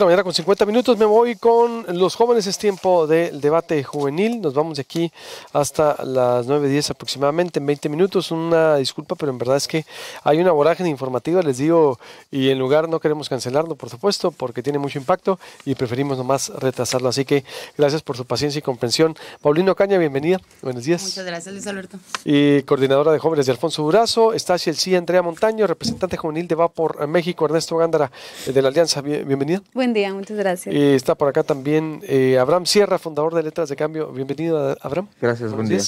una mañana con 50 minutos. Me voy con los jóvenes. Es tiempo del debate juvenil. Nos vamos de aquí hasta las 9.10 aproximadamente, en 20 minutos. Una disculpa, pero en verdad es que hay una vorágine informativa, les digo, y en lugar no queremos cancelarlo, por supuesto, porque tiene mucho impacto y preferimos nomás retrasarlo. Así que gracias por su paciencia y comprensión. Paulino Caña, bienvenida. Buenos días. Muchas gracias, Luis Alberto. Y coordinadora de jóvenes de Alfonso Durazo. Está sí, Andrea Montaño, representante juvenil de Vapor México, Ernesto Gándara eh, de la Alianza. Bienvenida buen día, muchas gracias. Eh, está por acá también eh, Abraham Sierra, fundador de Letras de Cambio. Bienvenido, Abraham. Gracias, buen día.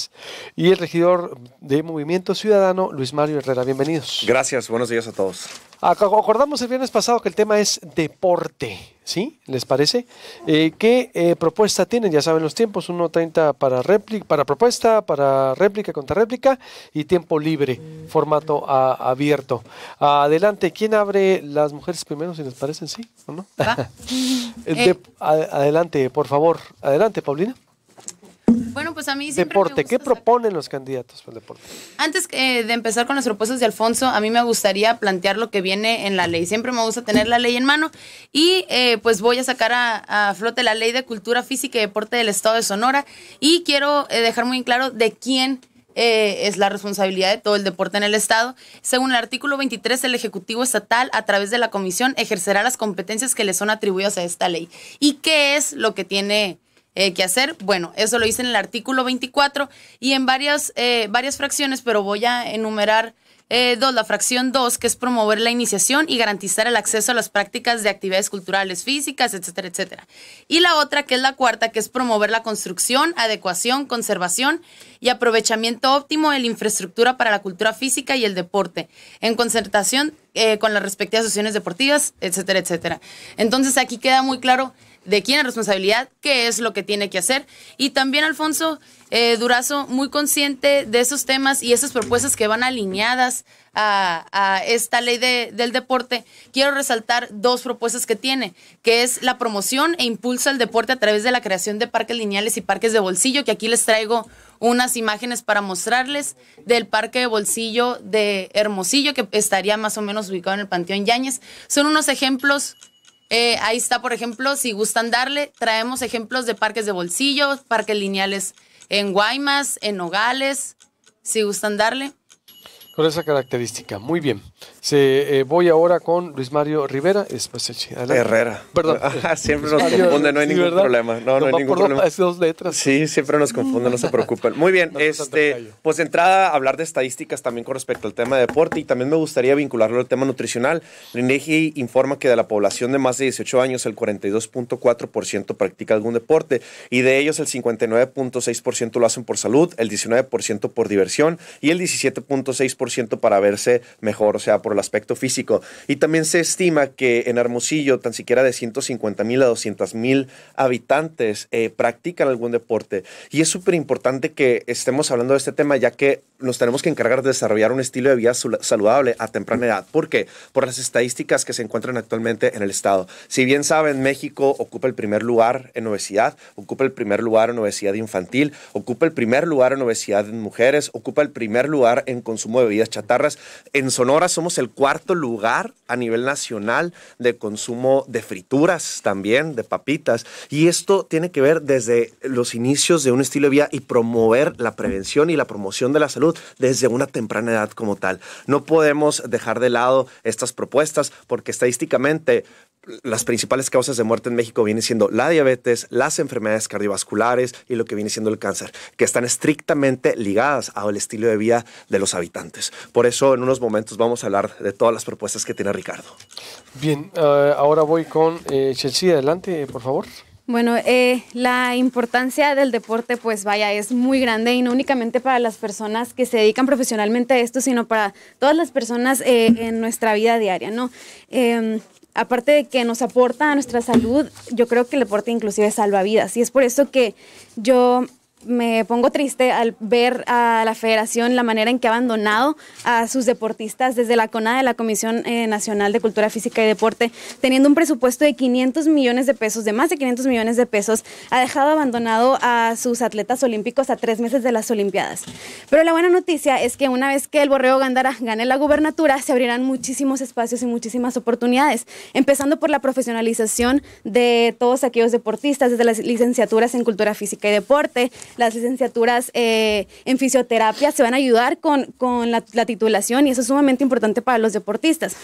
Y el regidor de Movimiento Ciudadano, Luis Mario Herrera. Bienvenidos. Gracias, buenos días a todos. Acordamos el viernes pasado que el tema es deporte, ¿sí? ¿Les parece? Eh, ¿Qué eh, propuesta tienen? Ya saben los tiempos, 1.30 para, para propuesta, para réplica, contra réplica y tiempo libre, formato abierto. Adelante, ¿quién abre las mujeres primero, si les parece? sí o no? Eh. adelante, por favor. Adelante, Paulina. Bueno, pues a mí siempre Deporte, ¿qué proponen los candidatos para el deporte? Antes eh, de empezar con las propuestas de Alfonso, a mí me gustaría plantear lo que viene en la ley. Siempre me gusta tener la ley en mano y eh, pues voy a sacar a, flote la ley de cultura física y deporte del Estado de Sonora y quiero eh, dejar muy en claro de quién es la responsabilidad de todo el deporte en el Estado. Según el artículo 23, el Ejecutivo Estatal, a través de la Comisión, ejercerá las competencias que le son atribuidas a esta ley. ¿Y qué es lo que tiene eh, que hacer. Bueno, eso lo hice en el artículo 24 y en varias, eh, varias fracciones, pero voy a enumerar eh, dos, la fracción 2, que es promover la iniciación y garantizar el acceso a las prácticas de actividades culturales, físicas, etcétera, etcétera. Y la otra, que es la cuarta, que es promover la construcción, adecuación, conservación y aprovechamiento óptimo de la infraestructura para la cultura física y el deporte, en concertación eh, con las respectivas asociaciones deportivas, etcétera, etcétera. Entonces aquí queda muy claro de quién es responsabilidad, qué es lo que tiene que hacer. Y también Alfonso eh, Durazo, muy consciente de esos temas y esas propuestas que van alineadas a, esta ley del deporte, quiero resaltar dos propuestas que tiene, que es la promoción e impulsa el deporte a través de la creación de parques lineales y parques de bolsillo, que aquí les traigo unas imágenes para mostrarles del parque de bolsillo de Hermosillo, que estaría más o menos ubicado en el Panteón Yáñez. Son unos ejemplos eh, ahí está, por ejemplo, si gustan darle, traemos ejemplos de parques de bolsillos, parques lineales en Guaymas, en Nogales, si gustan darle. Con esa característica, muy bien. Se, eh, voy ahora con Luis Mario Rivera. Herrera. Perdón. Ah, siempre nos confunde, no hay ningún problema. No, no, hay ningún problema. Es dos letras. Sí, siempre nos confunden, no se preocupen. Muy bien, este, pues de entrada hablar de estadísticas también con respecto al tema de deporte y también me gustaría vincularlo al tema nutricional. La informa que de la población de más de 18 años el 42.4% practica algún deporte y de ellos el 59.6% lo hacen por salud, el 19% por diversión y el 17.6% para verse mejor sea, por el aspecto físico. Y también se estima que en Hermosillo, tan siquiera de 150 mil a 200 mil habitantes eh, practican algún deporte. Y es súper importante que estemos hablando de este tema, ya que nos tenemos que encargar de desarrollar un estilo de vida saludable a temprana edad. ¿Por qué? Por las estadísticas que se encuentran actualmente en el Estado. Si bien saben, México ocupa el primer lugar en obesidad, ocupa el primer lugar en obesidad infantil, ocupa el primer lugar en obesidad en mujeres, ocupa el primer lugar en consumo de bebidas chatarras. En Sonora somos el cuarto lugar a nivel nacional de consumo de frituras también, de papitas. Y esto tiene que ver desde los inicios de un estilo de vida y promover la prevención y la promoción de la salud desde una temprana edad como tal. No podemos dejar de lado estas propuestas porque estadísticamente las principales causas de muerte en México vienen siendo la diabetes, las enfermedades cardiovasculares y lo que viene siendo el cáncer, que están estrictamente ligadas al estilo de vida de los habitantes. Por eso en unos momentos vamos a hablar de todas las propuestas que tiene Ricardo. Bien, eh, ahora voy con eh, Chelsea, adelante, por favor. Bueno, eh, la importancia del deporte, pues vaya, es muy grande y no únicamente para las personas que se dedican profesionalmente a esto, sino para todas las personas en nuestra vida diaria, ¿no? Em, aparte de que nos aporta a nuestra salud, yo creo que le aporta inclusive salva vidas. Y es por eso que yo me pongo triste al ver a la federación la manera en que ha abandonado a sus deportistas desde la CONA de la Comisión eh, Nacional de Cultura Física y Deporte, teniendo un presupuesto de 500 millones de pesos, de más de 500 millones de pesos, ha dejado abandonado a sus atletas olímpicos a tres meses de las Olimpiadas. Pero la buena noticia es que una vez que el Borreo Gandara gane la gubernatura, se abrirán muchísimos espacios y muchísimas oportunidades, empezando por la profesionalización de todos aquellos deportistas, desde las licenciaturas en Cultura Física y Deporte, las licenciaturas eh, en fisioterapia se van a ayudar con, la titulación y eso es sumamente importante para los deportistas.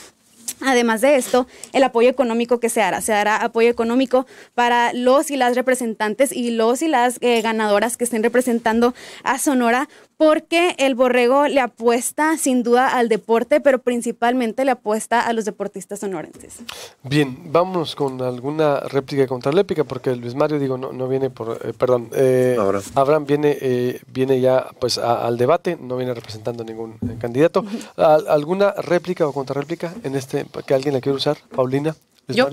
Además de esto, el apoyo económico que se hará. Se hará apoyo económico para los y las representantes y los y las eh, ganadoras que estén representando a Sonora, porque el borrego le apuesta sin duda al deporte, pero principalmente le apuesta a los deportistas sonorenses. Bien, vamos con alguna réplica contra épica porque Luis Mario, digo, no, viene por, eh, perdón, eh, Abraham. viene eh, viene ya pues al debate, no viene representando ningún candidato. ¿Alguna réplica o contrarréplica en este que alguien la quiere usar? Paulina. Yo.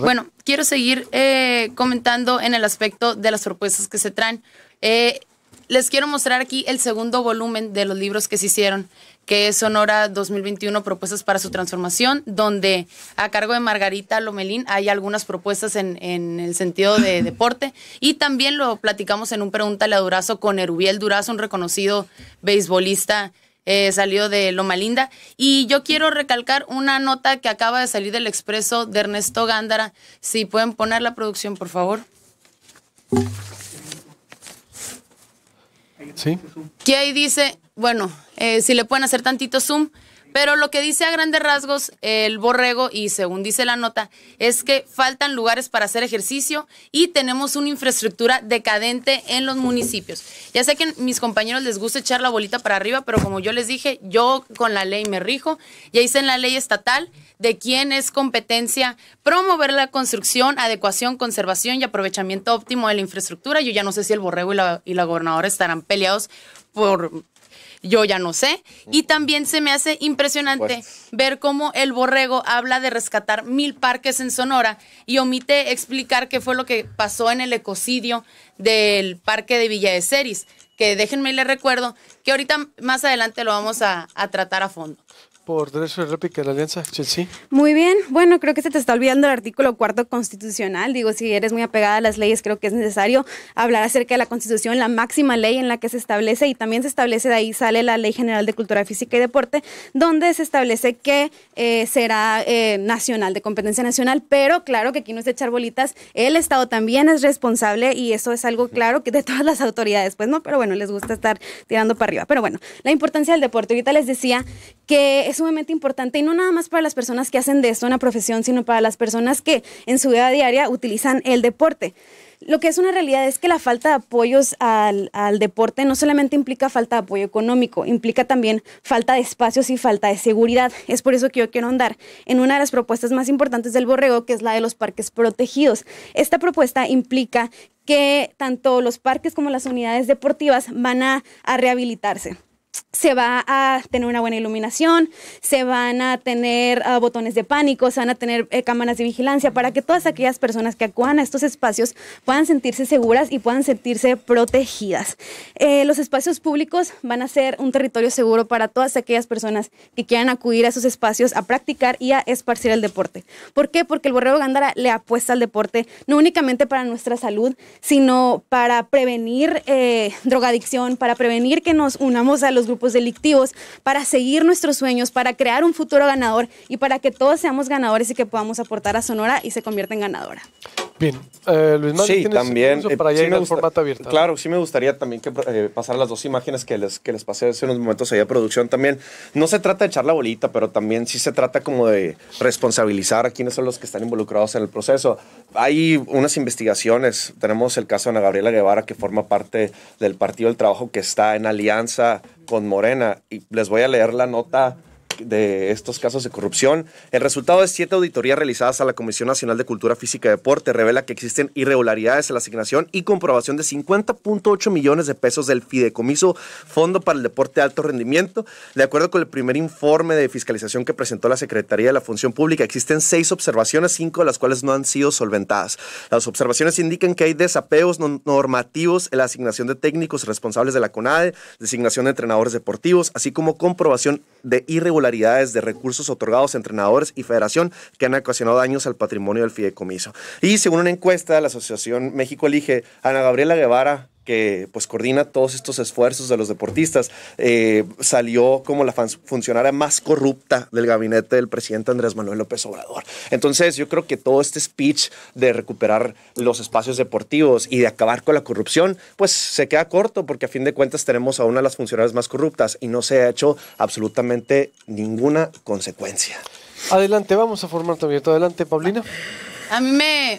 Bueno, quiero seguir eh, comentando en el aspecto de las propuestas que se traen. Eh, les quiero mostrar aquí el segundo volumen de los libros que se hicieron, que es Sonora 2021, Propuestas para su Transformación, donde a cargo de Margarita Lomelín hay algunas propuestas en, en el sentido de deporte. Y también lo platicamos en un pregunta a Durazo con Erubiel Durazo, un reconocido beisbolista eh, salió de Loma Linda. Y yo quiero recalcar una nota que acaba de salir del expreso de Ernesto Gándara. Si pueden poner la producción, por favor. Sí. ¿Qué ahí dice, bueno, eh, si le pueden hacer tantito zoom. Pero lo que dice a grandes rasgos el borrego, y según dice la nota, es que faltan lugares para hacer ejercicio y tenemos una infraestructura decadente en los municipios. Ya sé que a mis compañeros les gusta echar la bolita para arriba, pero como yo les dije, yo con la ley me rijo. Ya hice en la ley estatal de quién es competencia promover la construcción, adecuación, conservación y aprovechamiento óptimo de la infraestructura. Yo ya no sé si el borrego y la, y la gobernadora estarán peleados por yo ya no sé. Y también se me hace impresionante ver cómo el borrego habla de rescatar mil parques en Sonora y omite explicar qué fue lo que pasó en el ecocidio del parque de Villa de Ceris, que déjenme le recuerdo que ahorita más adelante lo vamos a tratar a fondo por derecho de la Alianza, Chelsea. Muy bien, bueno, creo que se te está olvidando el artículo cuarto constitucional. Digo, si eres muy apegada a las leyes, creo que es necesario hablar acerca de la Constitución, la máxima ley en la que se establece y también se establece de ahí sale la Ley General de Cultura Física y Deporte, donde se establece que eh, será eh, nacional, de competencia nacional, pero claro que aquí no es de echar bolitas, el Estado también es responsable y eso es algo claro que de todas las autoridades, pues no, pero bueno, les gusta estar tirando para arriba. Pero bueno, la importancia del deporte. Ahorita les decía que es sumamente importante y no nada más para las personas que hacen de esto una profesión, sino para las personas que en su vida diaria utilizan el deporte. Lo que es una realidad es que la falta de apoyos al, deporte no solamente implica falta de apoyo económico, implica también falta de espacios y falta de seguridad. Es por eso que yo quiero andar en una de las propuestas más importantes del Borrego, que es la de los parques protegidos. Esta propuesta implica que tanto los parques como las unidades deportivas van a rehabilitarse se va a tener una buena iluminación, se van a tener ah, botones de pánico, se van a tener eh, cámaras de vigilancia para que todas aquellas personas que acudan a estos espacios puedan sentirse seguras y puedan sentirse protegidas. Eh, los espacios públicos van a ser un territorio seguro para todas aquellas personas que quieran acudir a esos espacios a practicar y a esparcir el deporte. ¿Por qué? Porque el Borrego Gándara le apuesta al deporte no únicamente para nuestra salud, sino para prevenir eh, drogadicción, para prevenir que nos unamos a los grupos delictivos, para seguir nuestros sueños, para crear un futuro ganador y para que todos seamos ganadores y que podamos aportar a Sonora y se convierta en ganadora. Bien, eh, Luis Manuel, sí, también, eh, para allá en el formato abierto. Claro, sí me gustaría también que eh, pasar las dos imágenes que les, les pasé hace unos momentos allá de producción también. No se trata de echar la bolita, pero también sí se trata como de responsabilizar a quienes son los que están involucrados en el proceso. Hay unas investigaciones, tenemos el caso de Ana Gabriela Guevara que forma parte del Partido del Trabajo que está en alianza con Morena y les voy a leer la nota de estos casos de corrupción. El resultado de siete auditorías realizadas a la Comisión Nacional de Cultura Física y Deporte revela que existen irregularidades en la asignación y comprobación de 50.8 millones de pesos del fideicomiso Fondo para el Deporte de Alto Rendimiento. De acuerdo con el primer informe de fiscalización que presentó la Secretaría de la Función Pública, existen seis observaciones, cinco de las cuales no han sido solventadas. Las observaciones indican que hay desapeos normativos en la asignación de técnicos responsables de la CONADE, designación de entrenadores deportivos, así como comprobación de irregularidades de recursos otorgados a entrenadores y federación que han ocasionado daños al patrimonio del fideicomiso. Y según una encuesta de la Asociación México Elige, Ana Gabriela Guevara que pues coordina todos estos esfuerzos de los deportistas, eh, salió como la funcionaria más corrupta del gabinete del presidente Andrés Manuel López Obrador. Entonces yo creo que todo este speech de recuperar los espacios deportivos y de acabar con la corrupción, pues se queda corto porque a fin de cuentas tenemos a una de las funcionarias más corruptas y no se ha hecho absolutamente ninguna consecuencia. Adelante, vamos a formar también. Adelante, Paulina. A mí me,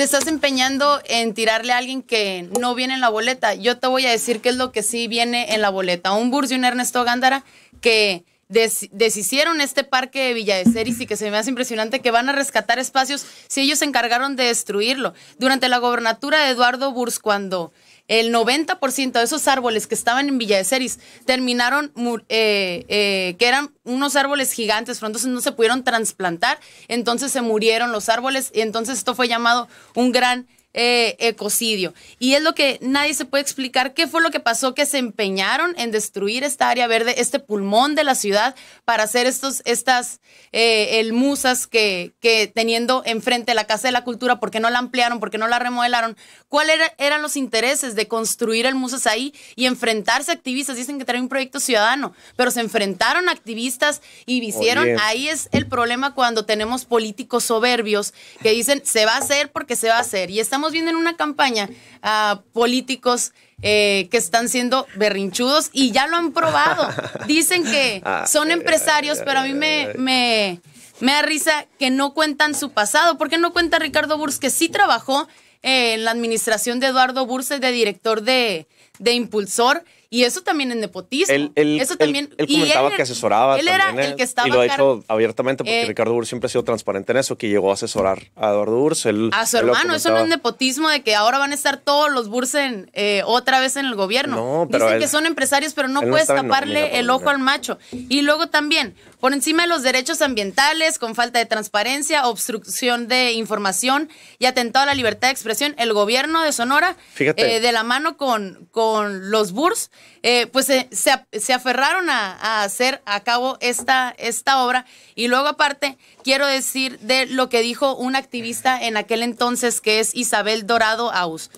te estás empeñando en tirarle a alguien que no viene en la boleta. Yo te voy a decir qué es lo que sí viene en la boleta. Un Burs y un Ernesto Gándara que deshicieron este parque de Villa de Ceris y que se me hace impresionante que van a rescatar espacios si ellos se encargaron de destruirlo. Durante la gobernatura de Eduardo Burs, cuando el 90% de esos árboles que estaban en Villa de Ceris terminaron, eh, eh, que eran unos árboles gigantes, pero entonces no se pudieron trasplantar, entonces se murieron los árboles y entonces esto fue llamado un gran eh, ecocidio. Y es lo que nadie se puede explicar qué fue lo que pasó, que se empeñaron en destruir esta área verde, este pulmón de la ciudad, para hacer estos, estas eh, el musas que, que, teniendo enfrente la Casa de la Cultura, porque no la ampliaron, porque no la remodelaron. ¿Cuáles eran los intereses de construir el musas ahí y enfrentarse a activistas? Dicen que trae un proyecto ciudadano, pero se enfrentaron a activistas y hicieron, ahí es el problema cuando tenemos políticos soberbios que dicen, se va a hacer porque se va a hacer. Y estamos estamos viendo en una campaña a políticos eh, que están siendo berrinchudos y ya lo han probado. Dicen que ah, son empresarios, pero a mí me, me, me da risa que no cuentan su pasado. ¿Por qué no cuenta Ricardo Burs que sí trabajó eh, en la administración de Eduardo Burz de director de, de Impulsor? Y eso también es nepotismo. Él, eso también, él, comentaba que asesoraba. Él era el que estaba. Y lo ha abiertamente porque eh, Ricardo Burs siempre ha sido transparente en eso, que llegó a asesorar a Eduardo Burs. a su hermano. Eso no es nepotismo de que ahora van a estar todos los Bursen eh, otra vez en el gobierno. Dicen que son empresarios, pero no puede taparle el ojo al macho. Y luego también, por encima de los derechos ambientales, con falta de transparencia, obstrucción de información y atentado a la libertad de expresión, el gobierno de Sonora, eh, de la mano con, con los BURS, eh, pues eh, se, se, aferraron a, hacer a cabo esta, esta obra. Y luego aparte, quiero decir de lo que dijo un activista en aquel entonces, que es Isabel Dorado Aus.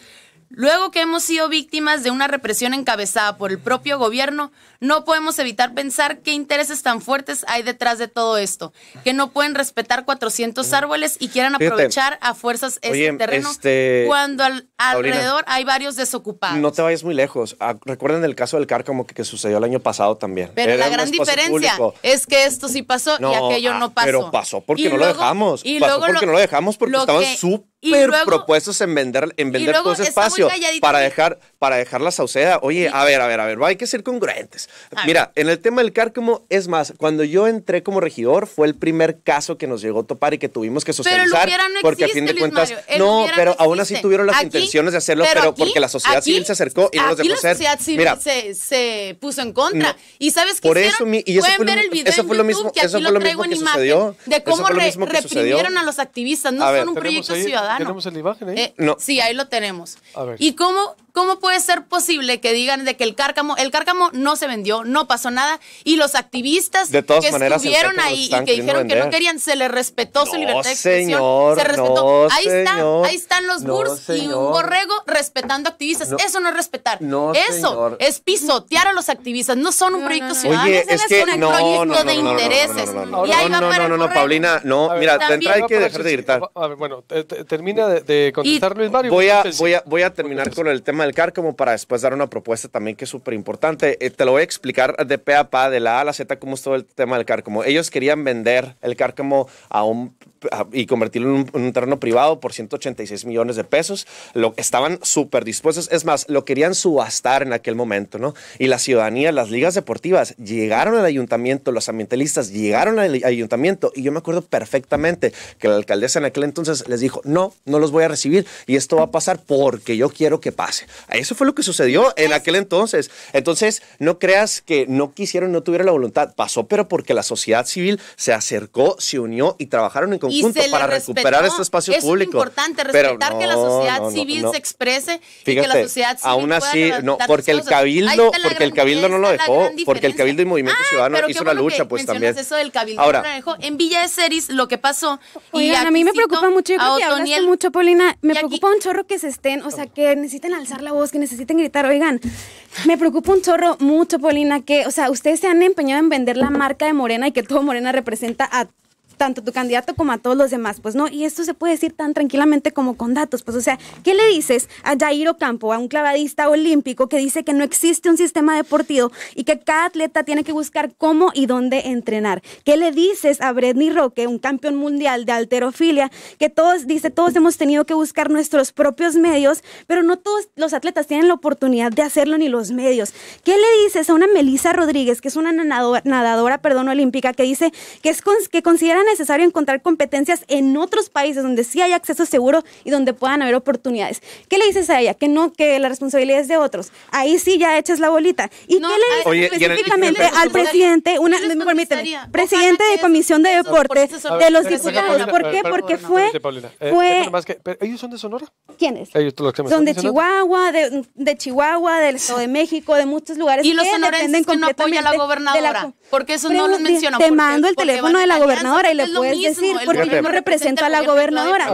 Luego que hemos sido víctimas de una represión encabezada por el propio gobierno, no podemos evitar pensar qué intereses tan fuertes hay detrás de todo esto, que no pueden respetar 400 árboles y quieran aprovechar a fuerzas este terreno cuando alrededor hay varios desocupados. No te vayas muy lejos. Ah, recuerden el caso del cárcamo que, sucedió el año pasado también. Pero la gran diferencia es que esto sí pasó y aquello no pasó. Ah, pero pasó porque no lo dejamos. Y pasó porque no lo dejamos porque estaban súper y luego, propuestos en vender, en vender todo ese espacio para dejar para dejar la sauceda. Oye, a ver, a ver, a ver, hay que ser congruentes. Mira, en el tema del cárcamo, es más, cuando yo entré como regidor, fue el primer caso que nos llegó a topar y que tuvimos que socializar. porque a fin de cuentas, no, pero aún así tuvieron las intenciones de hacerlo, pero, porque la sociedad civil se acercó y no dejó hacer. La sociedad civil se, puso en contra. y sabes qué? pueden ver el video eso fue lo mismo, que eso lo sucedió. De cómo reprimieron a los activistas, no son un proyecto ciudadano. ¿Tenemos la imagen ahí? Eh, sí, ahí lo tenemos. A ver. Y cómo ¿Cómo puede ser posible que digan de que el cárcamo, el cárcamo no se vendió, no pasó nada y los activistas que estuvieron ahí y que dijeron que no querían, se les respetó su libertad de expresión, se respetó. ahí ahí están los y un borrego respetando activistas. Eso no es respetar. Eso es pisotear a los activistas. No son un proyecto ciudadano, es, un proyecto de intereses. No, no, va no, no, Paulina, no, mira, hay que dejar de gritar. A ver, bueno, termina de, contestar Luis Mario. Voy a, voy a terminar con el tema el CAR como para después dar una propuesta también que es súper importante. Eh, te lo voy a explicar de pe a pa, de la A a la Z, cómo es todo el tema del como Ellos querían vender el como a un, y convertirlo en un, terreno privado por 186 millones de pesos. Lo, estaban súper dispuestos. Es más, lo querían subastar en aquel momento, ¿no? Y la ciudadanía, las ligas deportivas llegaron al ayuntamiento, los ambientalistas llegaron al ayuntamiento. Y yo me acuerdo perfectamente que la alcaldesa en aquel entonces les dijo, no, no los voy a recibir y esto va a pasar porque yo quiero que pase. Eso fue lo que sucedió en aquel entonces. Entonces, no creas que no quisieron, no tuvieron la voluntad. Pasó, pero porque la sociedad civil se acercó, se unió y trabajaron en conjunto para recuperar este espacio público. Es importante respetar que la sociedad civil se exprese y que la sociedad civil aún así, no, porque el cabildo, porque el cabildo no lo dejó, porque el cabildo y Movimiento ah, Ciudadano hizo la lucha, pues también. Eso del cabildo Ahora, en Villa de Ceris lo que pasó. y a mí me preocupa mucho, yo creo que hablaste mucho, Paulina, me preocupa un chorro que se estén, o sea, que necesiten alzar la voz, que necesiten gritar. Oigan, me preocupa un chorro mucho, Polina que, o sea, ustedes se han empeñado en vender la marca de Morena y que todo Morena representa a tanto tu candidato como a todos los demás. Pues no, y esto se puede decir tan tranquilamente como con datos. Pues o sea, ¿qué le dices a Jairo Campo, a un clavadista olímpico que dice que no existe un sistema deportivo y que cada atleta tiene que buscar cómo y dónde entrenar? ¿Qué le dices a Bretney Roque, un campeón mundial de alterofilia, que todos, dice, todos hemos tenido que buscar nuestros propios medios, pero no todos los atletas tienen la oportunidad de hacerlo ni los medios? ¿Qué le dices a una Melissa Rodríguez, que es una nadadora, perdón, olímpica, que dice que, es, que consideran necesario encontrar competencias en otros países donde sí hay acceso seguro y donde puedan haber oportunidades. ¿Qué le dices a ella? Que no, que la responsabilidad es de otros. Ahí sí ya echas la bolita. ¿Y qué le dices específicamente al presidente, una, permíteme, presidente de Comisión de Deportes, de los diputados? ¿Por qué? Porque fue... Eh, fue ¿Ellos son de Sonora? ¿Quiénes? Ellos, los que son de Chihuahua, de, de, Chihuahua, del Estado de México, de muchos lugares. Y los sonores que no apoya a la gobernadora, porque eso no lo menciona. Te mando el teléfono de la gobernadora y es mismo, porque yo no represento a la gobernadora.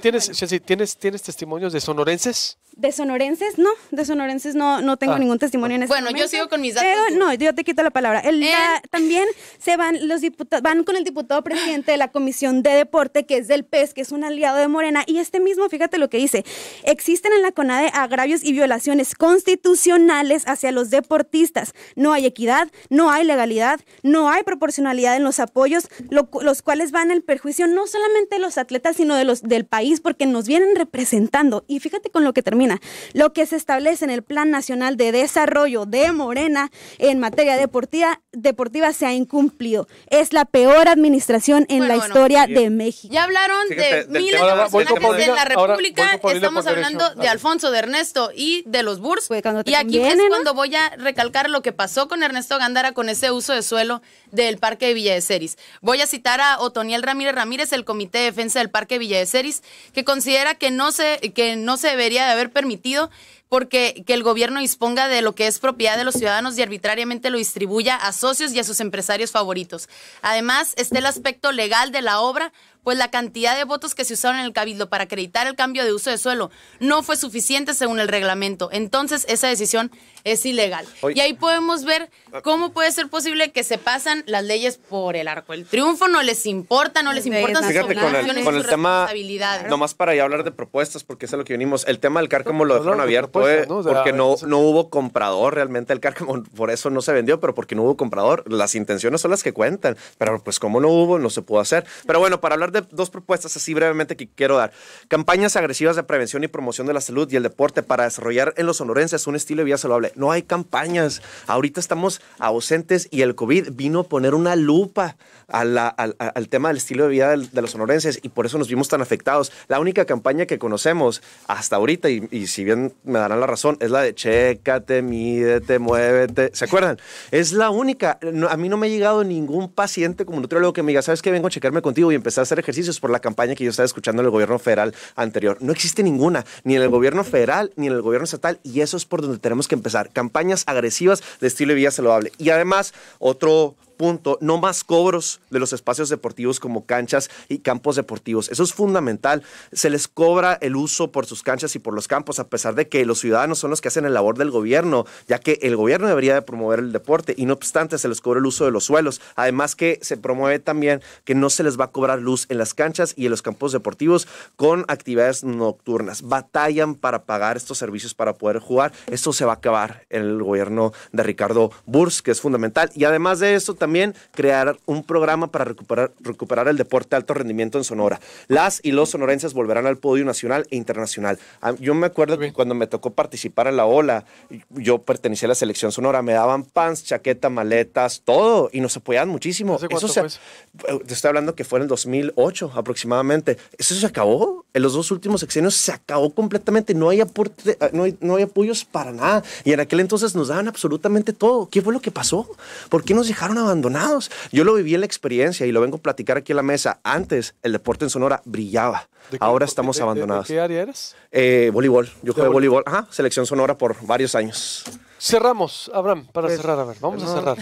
¿tienes, ¿tienes, testimonios de sonorenses? De sonorenses, no, de sonorenses no, no tengo ah, ningún testimonio en este Bueno, yo sigo con mis datos. no, yo te quito la palabra. El, también se van los diputados, van con el diputado presidente de la Comisión de Deporte, que es del PES, que es un aliado de Morena, y este mismo, fíjate lo que dice, existen en la CONADE agravios y violaciones constitucionales hacia los deportistas. No hay equidad, no hay legalidad, no hay proporcionalidad en los apoyos, los cuales van en perjuicio no solamente de los atletas, sino de los del país, porque nos vienen representando. Y fíjate con lo que termina. Lo que se establece en el Plan Nacional de Desarrollo de Morena en materia deportiva, deportiva se ha incumplido. Es la peor administración en la historia de México. Ya hablaron de miles de personajes de la República. Estamos hablando de Alfonso, de Ernesto y de los Burs. y aquí es cuando voy a recalcar lo que pasó con Ernesto Gandara con ese uso de suelo del Parque de Villa de Ceris. Voy a citar a Otoniel Ramírez Ramírez, el Comité de Defensa del Parque de Villa de Ceris, que considera que no se, que no se debería de haber permitido porque que el gobierno disponga de lo que es propiedad de los ciudadanos y arbitrariamente lo distribuya a socios y a sus empresarios favoritos. Además, está el aspecto legal de la obra, pues la cantidad de votos que se usaron en el cabildo para acreditar el cambio de uso de suelo no fue suficiente según el reglamento. Entonces, esa decisión es ilegal. y ahí podemos ver ah. cómo puede ser posible que se pasan las leyes por el arco. El triunfo no les importa, no les importa. fíjate, con el, con Nomás para ya hablar de propuestas, porque es a lo que venimos. El tema del como lo dejaron abierto porque no, no hubo comprador realmente el como por eso no se vendió, pero porque no hubo comprador, las intenciones son las que cuentan, pero pues como no hubo, no se pudo hacer. Pero bueno, para hablar de dos propuestas así brevemente que quiero dar, campañas agresivas de prevención y promoción de la salud y el deporte para desarrollar en los sonorenses un estilo de vida saludable. No hay campañas, ahorita estamos ausentes y el COVID vino a poner una lupa a la, al, al, tema del estilo de vida de los sonorenses y por eso nos vimos tan afectados. La única campaña que conocemos hasta ahorita, y, y si bien me da la razón, es la de chécate, mídete, muévete. ¿Se acuerdan? Es la única. a mí no me ha llegado ningún paciente como nutriólogo que me diga, ¿sabes qué? Vengo a checarme contigo y empecé a hacer ejercicios por la campaña que yo estaba escuchando en el gobierno federal anterior. No existe ninguna, ni en el gobierno federal, ni en el gobierno estatal, y eso es por donde tenemos que empezar. Campañas agresivas de estilo de vida saludable. Y además, otro punto, no más cobros de los espacios deportivos como canchas y campos deportivos. Eso es fundamental. Se les cobra el uso por sus canchas y por los campos, a pesar de que los ciudadanos son los que hacen el labor del gobierno, ya que el gobierno debería de promover el deporte y no obstante se les cobra el uso de los suelos. Además que se promueve también que no se les va a cobrar luz en las canchas y en los campos deportivos con actividades nocturnas. Batallan para pagar estos servicios para poder jugar. Esto se va a acabar en el gobierno de Ricardo Burs, que es fundamental. Y además de eso, también también crear un programa para recuperar, recuperar el deporte de alto rendimiento en Sonora. Las y los sonorenses volverán al podio nacional e internacional. Ah, yo me acuerdo que cuando me tocó participar en la ola, yo pertenecía a la selección sonora, me daban pants, chaqueta, maletas, todo, y nos apoyaban muchísimo. Eh, te estoy hablando que fue en el 2008 aproximadamente. Eso se acabó en los dos últimos sexenios se acabó completamente. Eh, no hay, no hay, apoyos para nada. Y en aquel entonces nos daban absolutamente todo. ¿Qué fue lo que pasó? ¿Por qué nos dejaron abandonados? Yo lo viví en la experiencia y lo vengo a platicar aquí en la mesa. Antes el deporte en Sonora brillaba. Ahora estamos abandonados. ¿Qué área eres? Eh, voleibol. Yo jugué voleibol. Ajá, selección Sonora por varios años. Cerramos, Abraham, para pues, cerrar, a ver, vamos a cerrar.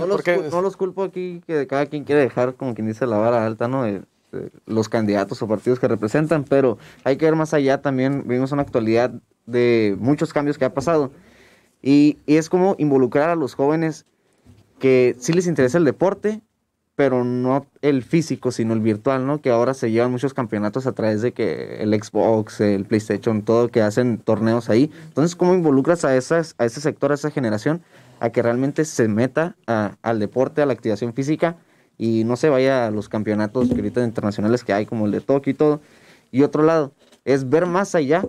no, los, culpo aquí que cada quien quiere dejar, como quien dice, la vara alta, ¿no? Este, los candidatos o partidos que representan, pero hay que ver más allá también, vimos una actualidad de muchos cambios que ha pasado. Y, es como involucrar a los jóvenes que sí les interesa el deporte, pero no el físico, sino el virtual, ¿no? Que ahora se llevan muchos campeonatos a través de que el Xbox, el PlayStation, todo, que hacen torneos ahí. Entonces, ¿cómo involucras a, esas, a ese sector, a esa generación, a que realmente se meta al deporte, a la activación física? y no se vaya a los campeonatos internacionales que hay, como el de Tokio y todo. Y otro lado, es ver más allá,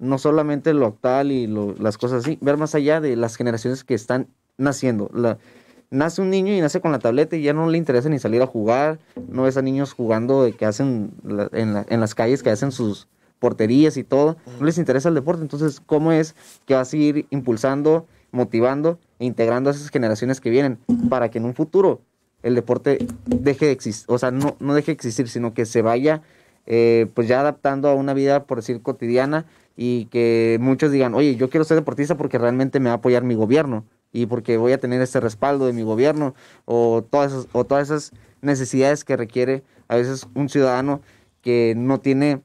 no solamente lo actual y las cosas así, ver más allá de las generaciones que están naciendo. nace un niño y nace con la tableta y ya no le interesa ni salir a jugar, no ves a niños jugando de que hacen en, las calles que hacen sus porterías y todo, no les interesa el deporte, entonces ¿cómo es que va a seguir impulsando, motivando e integrando a esas generaciones que vienen para que en un futuro el deporte deje de existir, o sea, no, no deje de existir, sino que se vaya eh, pues ya adaptando a una vida, por decir, cotidiana y que muchos digan, oye, yo quiero ser deportista porque realmente me va a apoyar mi gobierno y porque voy a tener este respaldo de mi gobierno o todas o todas esas necesidades que requiere a veces un ciudadano que no tiene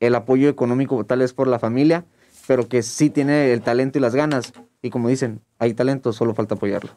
el apoyo económico tal vez por la familia, pero que sí tiene el talento y las ganas. Y como dicen, hay talento, solo falta apoyarlo.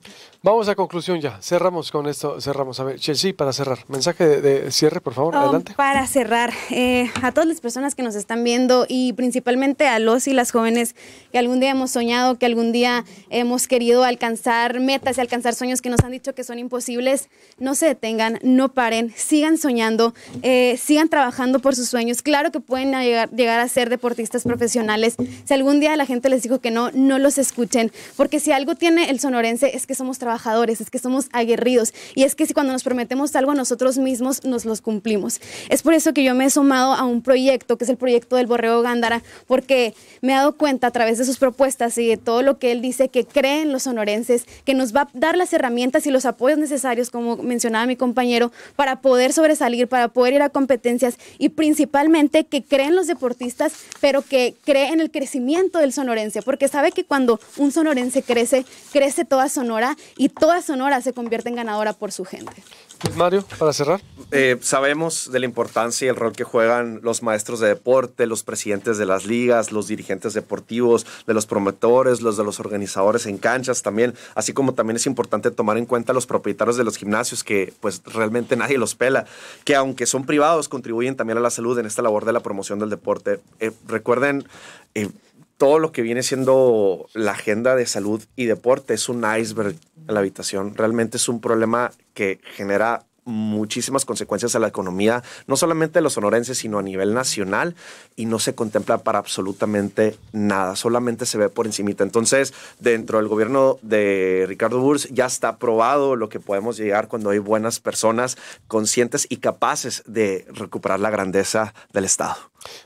Vamos a conclusión ya. Cerramos con esto, cerramos. A ver, Chelsea, para cerrar, mensaje de, cierre, por favor, oh, adelante. Para cerrar, eh, a todas las personas que nos están viendo y principalmente a los y las jóvenes que algún día hemos soñado, que algún día hemos querido alcanzar metas y alcanzar sueños que nos han dicho que son imposibles, no se detengan, no paren, sigan soñando, eh, sigan trabajando por sus sueños. Claro que pueden llegar, llegar a ser deportistas profesionales. Si algún día la gente les dijo que no, no los escuchen, porque si algo tiene el sonorense es que somos trabajadores, es que somos aguerridos y es que si cuando nos prometemos algo a nosotros mismos nos los cumplimos. Es por eso que yo me he sumado a un proyecto que es el proyecto del Borreo Gándara porque me he dado cuenta a través de sus propuestas y de todo lo que él dice que creen los sonorenses, que nos va a dar las herramientas y los apoyos necesarios, como mencionaba mi compañero, para poder sobresalir, para poder ir a competencias y principalmente que creen los deportistas, pero que creen en el crecimiento del sonorense, porque sabe que cuando un sonorense cree crece, toda Sonora y toda Sonora se convierte en ganadora por su gente. Mario, para cerrar. Eh, sabemos de la importancia y el rol que juegan los maestros de deporte, los presidentes de las ligas, los dirigentes deportivos, de los promotores, los de los organizadores en canchas también, así como también es importante tomar en cuenta los propietarios de los gimnasios que pues realmente nadie los pela, que aunque son privados contribuyen también a la salud en esta labor de la promoción del deporte. Eh, recuerden... Eh, todo lo que viene siendo la agenda de salud y deporte es un iceberg en la habitación. Realmente es un problema que genera muchísimas consecuencias a la economía, no solamente de los sonorenses, sino a nivel nacional, y no se contempla para absolutamente nada, solamente se ve por encimita. Entonces, dentro del gobierno de Ricardo Burs ya está aprobado lo que podemos llegar cuando hay buenas personas conscientes y capaces de recuperar la grandeza del Estado.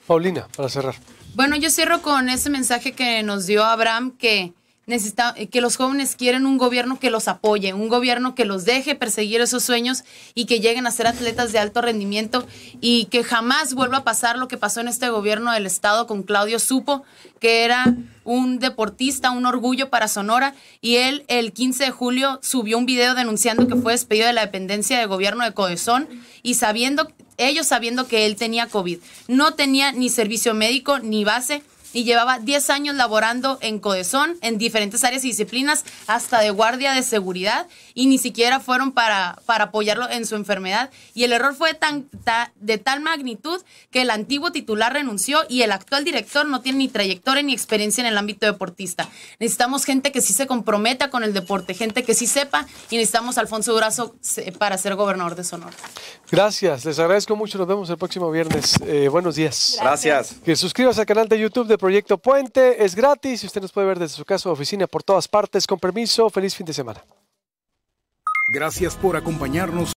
Paulina, para cerrar. Bueno, yo cierro con ese mensaje que nos dio Abraham que necesita, eh, que los jóvenes quieren un gobierno que los apoye, un gobierno que los deje perseguir esos sueños y que lleguen a ser atletas de alto rendimiento y que jamás vuelva a pasar lo que pasó en este gobierno del Estado con Claudio Supo, que era un deportista, un orgullo para Sonora y él el 15 de julio subió un video denunciando que fue despedido de la dependencia de gobierno de Codezón y sabiendo, ellos sabiendo que él tenía COVID. No tenía ni servicio médico ni base y llevaba 10 años laborando en Codesón en diferentes áreas y disciplinas, hasta de guardia de seguridad, y ni siquiera fueron para, para apoyarlo en su enfermedad. Y el error fue de tal magnitud que el antiguo titular renunció y el actual director no tiene ni trayectoria ni experiencia en el ámbito deportista. Necesitamos gente que sí se comprometa con el deporte, gente que sí sepa, y necesitamos Alfonso Durazo para ser gobernador de Sonora. Gracias, les agradezco mucho, nos vemos el próximo viernes. Eh, buenos días. Gracias. Gracias. Que suscribas al canal de YouTube de Proyecto Puente es gratis y usted nos puede ver desde su casa o oficina por todas partes. Con permiso, feliz fin de semana. Gracias por acompañarnos.